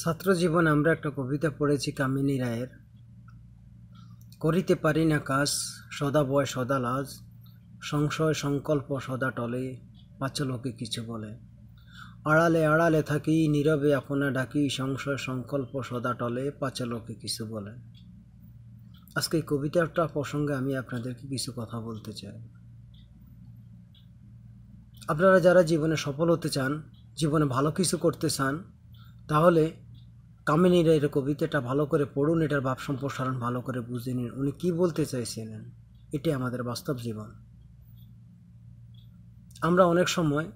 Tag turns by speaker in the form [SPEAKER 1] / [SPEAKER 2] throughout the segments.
[SPEAKER 1] ছাত্র জীবনে আমরা একটা কবিতা পড়েছি কামিনী রায়ের করিতে পারি না কাজ সদা বয় সদা লাজ সংশয় সংকল্প সদা টলে পাচলোকে কিছু বলে আড়ালে আড়ালে থাকি নীরবে আপনা ডাকি সংশয় সংকল্প সদা টলে পাচলোকে কিছু বলে আজকে এই কবিতাটা প্রসঙ্গে আমি আপনাদেরকে কিছু কথা বলতে চাই আপনারা যারা জীবনে সফল হতে চান জীবনে ভালো কিছু করতে চান তাহলে কামিনীরা এর কবিতাটা ভালো করে পড়ুন এটার ভাব সম্প্রসারণ ভালো করে বুঝে নিন উনি কী বলতে চাইছিলেন এটি আমাদের বাস্তব জীবন আমরা অনেক সময়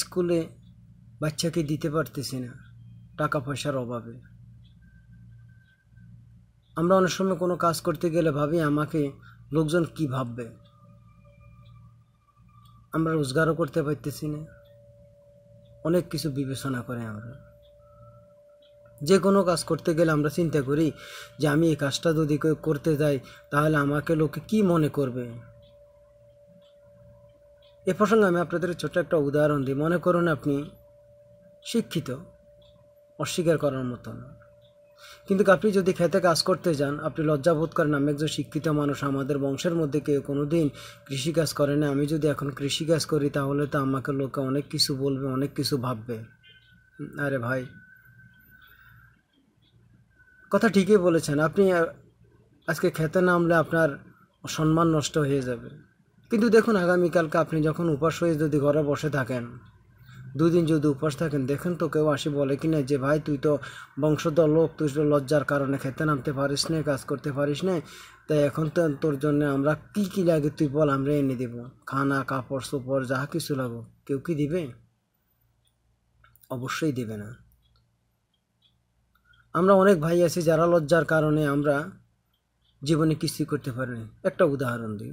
[SPEAKER 1] স্কুলে বাচ্চাকে দিতে পারতেছি না টাকা পয়সার অভাবে আমরা অনেক সময় কোনো কাজ করতে গেলে ভাবি আমাকে লোকজন কি ভাববে আমরা রোজগারও করতে পারতেছি না অনেক কিছু বিবেচনা করে আমরা যে কোনো কাজ করতে গেলে আমরা চিন্তা করি যে আমি এই কাজটা যদি করতে যাই তাহলে আমাকে লোকে কি মনে করবে এ প্রসঙ্গে আমি আপনাদের ছোট্ট একটা উদাহরণ দিই মনে করুন আপনি শিক্ষিত অস্বীকার করার মতো না কিন্তু আপনি যদি খেতে কাজ করতে যান আপনি লজ্জাবোধ করেন আমি একজন শিক্ষিত মানুষ আমাদের বংশের মধ্যে কেউ কোনো দিন কৃষিকাজ করে না আমি যদি এখন কৃষিকাজ করি তাহলে তো আমাকে লোকে অনেক কিছু বলবে অনেক কিছু ভাববে আরে ভাই কথা ঠিকই বলেছেন আপনি আজকে খেতে নামলে আপনার সম্মান নষ্ট হয়ে যাবে কিন্তু দেখুন আগামীকালকে আপনি যখন উপাস হয়ে যদি ঘরে বসে থাকেন দুই দিন যদি উপোস থাকেন দেখেন তো কেউ আসি বলে কি না যে ভাই তুই তো বংশধর লোক তুই তো লজ্জার কারণে খেতে নামতে পারিস না কাজ করতে পারিস না তাই এখন তো তোর জন্য আমরা কি কি লাগে তুই বল আমরা এনে দেব খানা কাপড় চোপড় যাহা কিছু লাগো কেউ কি দিবে অবশ্যই দিবে না আমরা অনেক ভাই আছি যারা লজ্জার কারণে আমরা জীবনে কিছুই করতে পারিনি একটা উদাহরণ দিই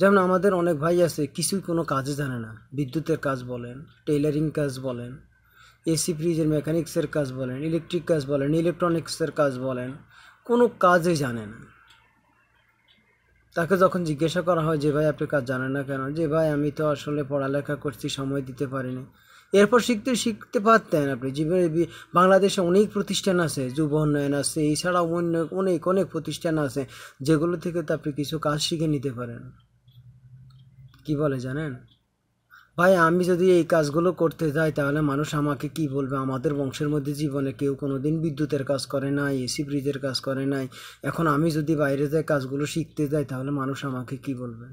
[SPEAKER 1] যেমন আমাদের অনেক ভাই আছে কিছুই কোনো কাজে জানে না বিদ্যুতের কাজ বলেন টেইলারিং কাজ বলেন এসি ফ্রিজের মেকানিক্সের কাজ বলেন ইলেকট্রিক কাজ বলেন ইলেকট্রনিক্সের কাজ বলেন কোনো কাজে জানে না তাকে যখন জিজ্ঞাসা করা হয় যে ভাই আপনি কাজ জানেন না কেন যে ভাই আমি তো আসলে পড়ালেখা করছি সময় দিতে পারিনি এরপর শিখতে শিখতে পারতেন আপনি জীবনে বাংলাদেশে অনেক প্রতিষ্ঠান আছে যুব উন্নয়ন আছে এছাড়াও অন্য অনেক অনেক প্রতিষ্ঠান আছে যেগুলো থেকে তো আপনি কিছু কাজ শিখে নিতে পারেন কি বলে জানেন ভাই আমি যদি এই কাজগুলো করতে যাই তাহলে মানুষ আমাকে কি বলবে আমাদের বংশের মধ্যে জীবনে কেউ কোনো দিন বিদ্যুতের কাজ করে নাই এসি ব্রিজের কাজ করে নাই এখন আমি যদি বাইরে যাই কাজগুলো শিখতে যাই তাহলে মানুষ আমাকে কি বলবে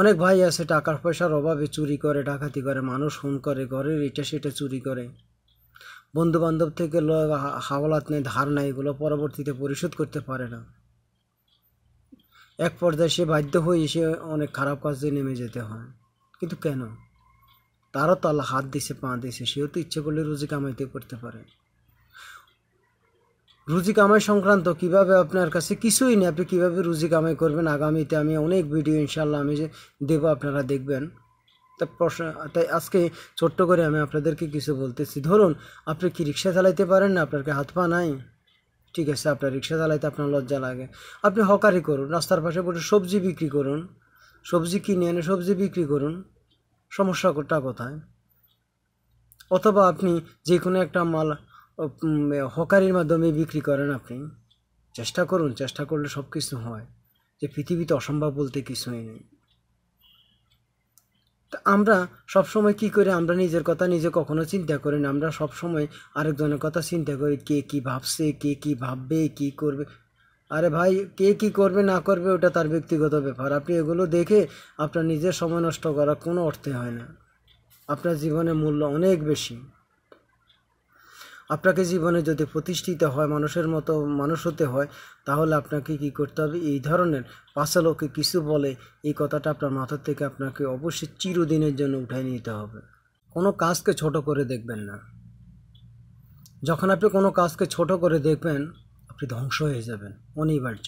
[SPEAKER 1] অনেক ভাই আছে টাকার পয়সার অভাবে চুরি করে ডাকাতি করে মানুষ ফোন করে ঘরের এটা সেটা চুরি করে বন্ধু বান্ধব থেকে হাওলাত নেই ধার নেয় এগুলো পরবর্তীতে পরিশোধ করতে পারে না এক পর্যায়ে সে বাধ্য হয়ে সে অনেক খারাপ কাজে নেমে যেতে হয় কিন্তু কেন তারও তো আল্লাহ হাত দিছে পা দিছে সেও তো ইচ্ছে করলে রুজি কামাইতে করতে পারে রুজি কামাই সংক্রান্ত কিভাবে আপনার কাছে কিছুই নেই আপনি কীভাবে রুজি কামাই করবেন আগামীতে আমি অনেক ভিডিও ইনশাল্লাহ আমি যে দেবো আপনারা দেখবেন তা প্রশ্ন তাই আজকে ছোট্ট করে আমি আপনাদেরকে কিছু বলতেছি ধরুন আপনি কি রিক্সা চালাইতে পারেন না আপনার হাত পা নাই ঠিক আছে আপনার রিক্সা চালাইতে আপনার লজ্জা লাগে আপনি হকারি করুন রাস্তার পাশে বসে সবজি বিক্রি করুন সবজি কিনে এনে সবজি বিক্রি করুন সমস্যা কোথায় অথবা আপনি যে কোনো একটা মাল হকারির মাধ্যমে বিক্রি করেন আপনি চেষ্টা করুন চেষ্টা করলে সব কিছু হয় যে পৃথিবীতে অসম্ভব বলতে কিছুই নেই আমরা সবসময় কি করি আমরা নিজের কথা নিজে কখনো চিন্তা করি না আমরা সবসময় আরেকজনের কথা চিন্তা করি কে কি ভাবছে কে কি ভাববে কি করবে আরে ভাই কে কি করবে না করবে ওটা তার ব্যক্তিগত ব্যাপার আপনি এগুলো দেখে আপনার নিজের সময় নষ্ট করা কোনো অর্থে হয় না আপনার জীবনের মূল্য অনেক বেশি আপনাকে জীবনে যদি প্রতিষ্ঠিত হয় মানুষের মতো মানুষ হতে হয় তাহলে আপনাকে কি করতে হবে এই ধরনের পাশালোকে কিছু বলে এই কথাটা আপনার মাথার থেকে আপনাকে অবশ্যই চিরদিনের জন্য উঠাই নিতে হবে কোনো কাজকে ছোট করে দেখবেন না যখন আপনি কোনো কাজকে ছোট করে দেখবেন আপনি ধ্বংস হয়ে যাবেন অনিবার্য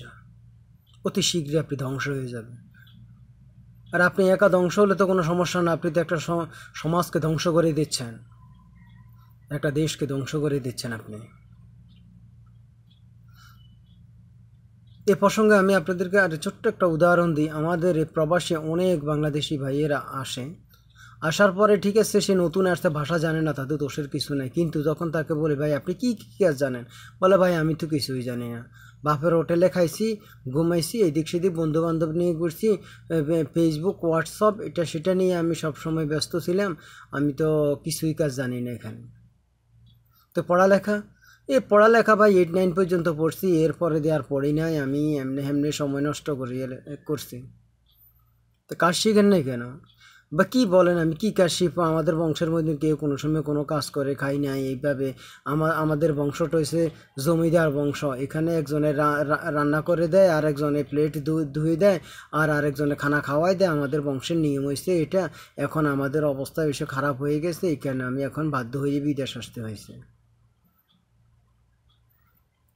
[SPEAKER 1] অতি শীঘ্রই আপনি ধ্বংস হয়ে যাবেন আর আপনি একা ধ্বংস হলে তো কোনো সমস্যা না আপনি তো একটা সমাজকে ধ্বংস করে দিচ্ছেন একটা দেশকে ধ্বংস করে দিচ্ছেন আপনি এ প্রসঙ্গে আমি আপনাদেরকে আর ছোট্ট একটা উদাহরণ দিই আমাদের প্রবাসে অনেক বাংলাদেশি ভাইয়েরা আসে আসার পরে ঠিক আছে সে নতুন আসতে ভাষা জানে না তাদের দোষের কিছু নেই কিন্তু যখন তাকে বলে ভাই আপনি কী কী কাজ জানেন বলে ভাই আমি তো কিছুই জানি না বাপের হোটেলে খাইছি ঘুমাইছি এদিক সেদিক বন্ধুবান্ধব নিয়ে ঘুরছি ফেসবুক হোয়াটসঅ্যাপ এটা সেটা নিয়ে আমি সবসময় ব্যস্ত ছিলাম আমি তো কিছুই কাজ জানি না এখানে তো পড়ালেখা এ পড়ালেখা ভাই এইট নাইন পর্যন্ত পড়ছি এরপরে দিয়ে আর পড়ি নাই আমি এমনি এমনি সময় নষ্ট করি করছি তো কাজ শিখেন নাই কেন বা কী বলেন আমি কী কাজ শিখবো আমাদের বংশের মধ্যে কেউ কোনো সময় কোনো কাজ করে খাই নাই এইভাবে আমার আমাদের বংশটা হয়েছে জমিদার বংশ এখানে একজনে রান্না করে দেয় আর একজনে প্লেট ধুয়ে দেয় আর আরেকজনে খানা খাওয়াই দেয় আমাদের বংশের নিয়ম হয়েছে এটা এখন আমাদের অবস্থা বেশি খারাপ হয়ে গেছে এখানে আমি এখন বাধ্য হয়ে বিদেশ আসতে হয়েছে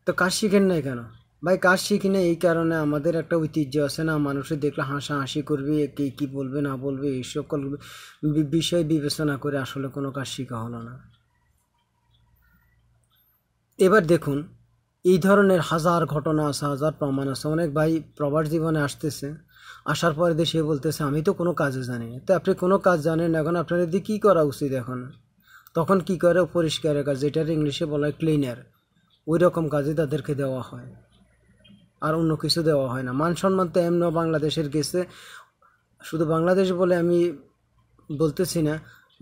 [SPEAKER 1] তো কাজ শিখেন নাই কেন ভাই কাজ শিখি না এই কারণে আমাদের একটা ঐতিহ্য আছে না মানুষের দেখলে হাসাহাসি করবে কে কী বলবে না বলবে এই সকল বিষয় বিবেচনা করে আসলে কোনো কাজ শেখা হলো না এবার দেখুন এই ধরনের হাজার ঘটনা আছে হাজার প্রমাণ আছে অনেক ভাই প্রবাস জীবনে আসতেছে আসার পরে দেশে বলতেছে আমি তো কোনো কাজে জানি তো আপনি কোনো কাজ জানেন এখন আপনার দিয়ে কী করা উচিত এখন তখন কি করে পরিষ্কারের কাজ যেটার ইংলিশে বলা হয় ক্লিনার ওই রকম কাজই তাদেরকে দেওয়া হয় আর অন্য কিছু দেওয়া হয় না মান সম্মান তো এমন বাংলাদেশের গেছে শুধু বাংলাদেশ বলে আমি বলতেছি না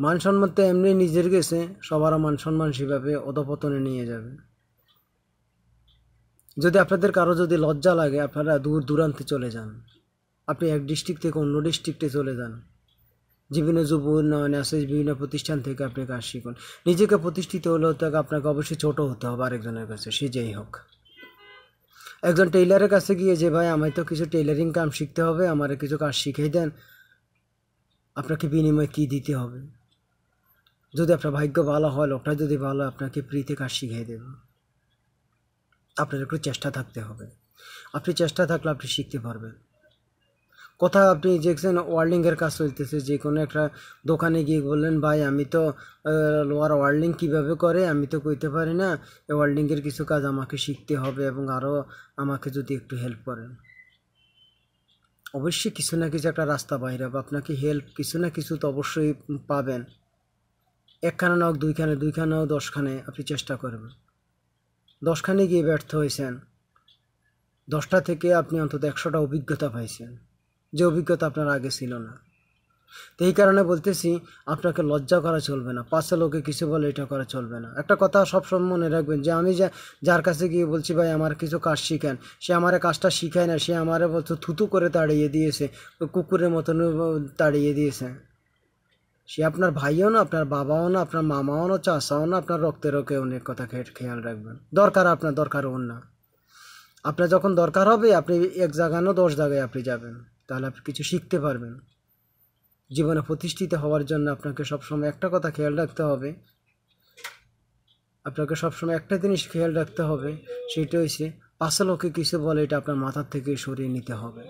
[SPEAKER 1] মান সম্মান তো এমনি নিজের গেছে সবার মান সম্মান সেভাবে অধপতনে নিয়ে যাবে যদি আপনাদের কারো যদি লজ্জা লাগে আপনারা দূর দূরান্তে চলে যান আপনি এক ডিস্ট্রিক্ট থেকে অন্য ডিস্ট্রিক্টে চলে যান বিভিন্ন যুব উন্নয়নে আছে বিভিন্ন প্রতিষ্ঠান থেকে আপনি কাজ শিখুন নিজেকে প্রতিষ্ঠিত হলে তাকে আপনাকে অবশ্যই ছোট হতে হবে আরেকজনের কাছে সে যেই হোক একজন টেইলারের কাছে গিয়ে যে ভাই আমায় তো কিছু টেইলারিং কাম শিখতে হবে আমার কিছু কাজ শিখিয়ে দেন আপনাকে বিনিময়ে কী দিতে হবে যদি আপনার ভাগ্য ভালো হয় লোকটা যদি ভালো আপনাকে প্রীতে কাজ শিখিয়ে দেবে আপনার একটু চেষ্টা থাকতে হবে আপনি চেষ্টা থাকলে আপনি শিখতে পারবেন কোথাও আপনি দেখছেন ওয়ার্ল্ডিংয়ের কাজ চলতেছে যে কোনো একটা দোকানে গিয়ে বললেন ভাই আমি তো লোয়ার ওয়ার্ল্ডিং কিভাবে করে আমি তো কইতে পারি না ওয়ার্ল্ডিংয়ের কিছু কাজ আমাকে শিখতে হবে এবং আরও আমাকে যদি একটু হেল্প করেন অবশ্যই কিছু না কিছু একটা রাস্তা বাইর হবে আপনাকে হেল্প কিছু না কিছু তো অবশ্যই পাবেন একখানা নাও দুইখানে দুইখানে হোক দশখানে আপনি চেষ্টা করবেন দশখানে গিয়ে ব্যর্থ হয়েছেন দশটা থেকে আপনি অন্তত একশোটা অভিজ্ঞতা পাইছেন যে অভিজ্ঞতা আপনার আগে ছিল না তো এই কারণে বলতেছি আপনাকে লজ্জা করা চলবে না পাশে লোকে কিছু বলে এটা করা চলবে না একটা কথা সবসময় মনে রাখবেন যে আমি যে যার কাছে গিয়ে বলছি ভাই আমার কিছু কাজ শিখেন সে আমার কাজটা শিখায় না সে আমার বলতো থুতু করে তাড়িয়ে দিয়েছে কুকুরের মতন তাড়িয়ে দিয়েছে সে আপনার ভাইও না আপনার বাবাও না আপনার মামাও না চাষাও না আপনার রক্তেরও কেউ অনেক কথা খেয়াল রাখবেন দরকার আপনার দরকার ওর না আপনার যখন দরকার হবে আপনি এক জায়গা না দশ জায়গায় আপনি যাবেন তাহলে আপনি কিছু শিখতে পারবেন জীবনে প্রতিষ্ঠিত হওয়ার জন্য আপনাকে সবসময় একটা কথা খেয়াল রাখতে হবে আপনাকে সবসময় একটা জিনিস খেয়াল রাখতে হবে সেটা হচ্ছে পাশে কিছু বলে এটা আপনার মাথার থেকে সরিয়ে নিতে হবে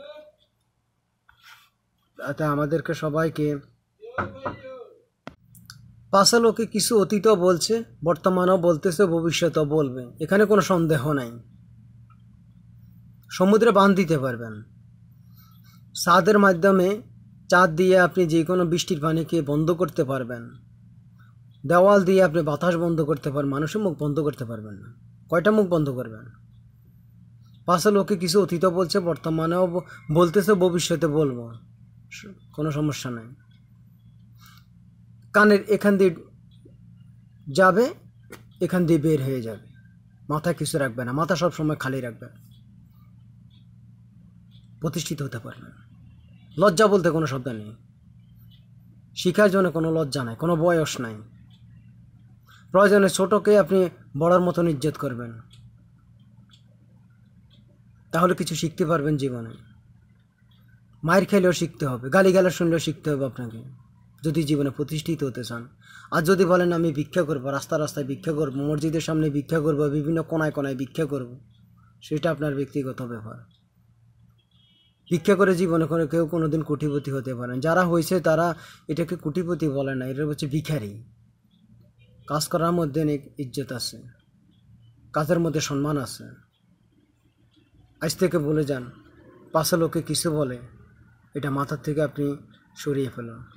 [SPEAKER 1] তাতে আমাদেরকে সবাইকে পাশে কিছু অতীতও বলছে বর্তমানেও বলতেছে ভবিষ্যতেও বলবে এখানে কোনো সন্দেহ নাই সমুদ্রে বান দিতে পারবেন সাদের মাধ্যমে চাঁদ দিয়ে আপনি যে কোনো বৃষ্টির পানিকে বন্ধ করতে পারবেন দেওয়াল দিয়ে আপনি বাতাস বন্ধ করতে পারেন মানুষের মুখ বন্ধ করতে পারবেন না কয়টা মুখ বন্ধ করবেন পাশে লোকে কিছু অতীত বলছে বর্তমানেও বলতেছে ভবিষ্যতে বলবো কোনো সমস্যা নেই কানের এখান দিয়ে যাবে এখান দিয়ে বের হয়ে যাবে মাথা কিছু রাখবে না মাথা সবসময় খালি রাখবে প্রতিষ্ঠিত হতে পারবে না লজ্জা বলতে কোনো শব্দ নেই শিখার জন্য কোনো লজ্জা নাই কোনো বয়স নাই প্রয়োজনে ছোটকে আপনি বড়ার মতন ইজ্জত করবেন তাহলে কিছু শিখতে পারবেন জীবনে মায়ের খেলেও শিখতে হবে গালি গালা শুনলেও শিখতে হবে আপনাকে যদি জীবনে প্রতিষ্ঠিত হতে চান আর যদি বলেন আমি ভিক্ষা করবো রাস্তা রাস্তায় ভিক্ষা করবো মসজিদের সামনে ভিক্ষা করবো বিভিন্ন কোনায় কোনায় ভিক্ষা করব সেটা আপনার ব্যক্তিগত ব্যাপার ভিক্ষা করে জীবনে কোনো কেউ কোনো দিন কুটিপতি হতে পারেন যারা হয়েছে তারা এটাকে কুটিপতি বলে না এটা হচ্ছে ভিখারি কাজ করার মধ্যে অনেক ইজ্জত আছে কাজের মধ্যে সম্মান আছে আজ থেকে বলে যান পাশে লোকে কিছু বলে এটা মাথার থেকে আপনি সরিয়ে ফেলুন